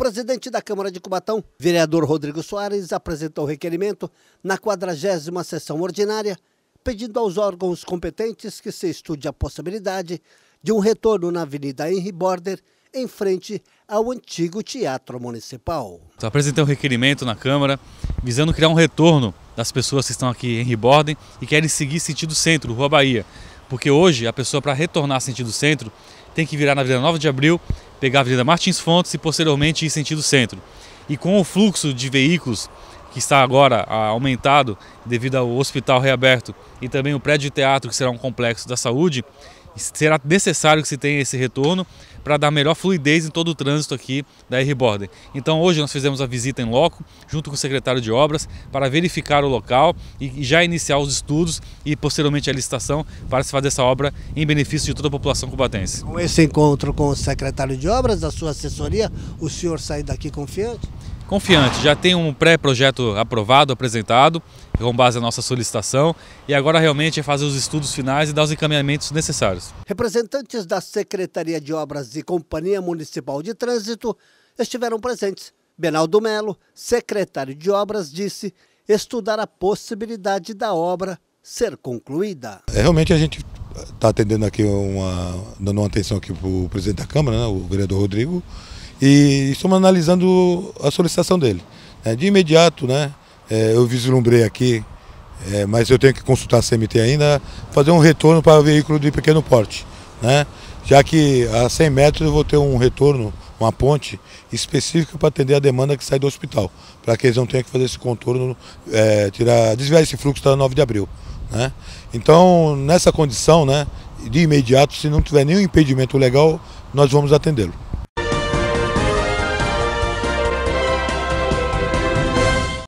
presidente da Câmara de Cubatão, vereador Rodrigo Soares, apresentou o requerimento na 40 sessão ordinária, pedindo aos órgãos competentes que se estude a possibilidade de um retorno na Avenida Henry Border, em frente ao antigo Teatro Municipal. Então, apresentei um requerimento na Câmara visando criar um retorno das pessoas que estão aqui em Ribordem e querem seguir sentido centro, Rua Bahia. Porque hoje a pessoa para retornar sentido centro tem que virar na Vila 9 de Abril pegar a Avenida Martins Fontes e posteriormente ir sentido centro. E com o fluxo de veículos que está agora ah, aumentado devido ao hospital reaberto e também o prédio de teatro, que será um complexo da saúde, será necessário que se tenha esse retorno para dar melhor fluidez em todo o trânsito aqui da R-Border. Então hoje nós fizemos a visita em loco, junto com o secretário de obras, para verificar o local e já iniciar os estudos e posteriormente a licitação para se fazer essa obra em benefício de toda a população cubatense. Com esse encontro com o secretário de obras, da sua assessoria, o senhor sai daqui confiante? Confiante, já tem um pré-projeto aprovado, apresentado, com base na nossa solicitação, e agora realmente é fazer os estudos finais e dar os encaminhamentos necessários. Representantes da Secretaria de Obras e Companhia Municipal de Trânsito estiveram presentes. Benaldo Melo, secretário de Obras, disse estudar a possibilidade da obra ser concluída. É, realmente a gente está atendendo aqui uma. dando uma atenção aqui para o presidente da Câmara, né, o vereador Rodrigo, e estamos analisando a solicitação dele. É, de imediato, né, é, eu vislumbrei aqui, é, mas eu tenho que consultar a CMT ainda, fazer um retorno para veículo de pequeno porte. Né? Já que a 100 metros eu vou ter um retorno, uma ponte específica para atender a demanda que sai do hospital, para que eles não tenham que fazer esse contorno, é, tirar, desviar esse fluxo da 9 de abril. Né? Então, nessa condição, né, de imediato, se não tiver nenhum impedimento legal, nós vamos atendê-lo.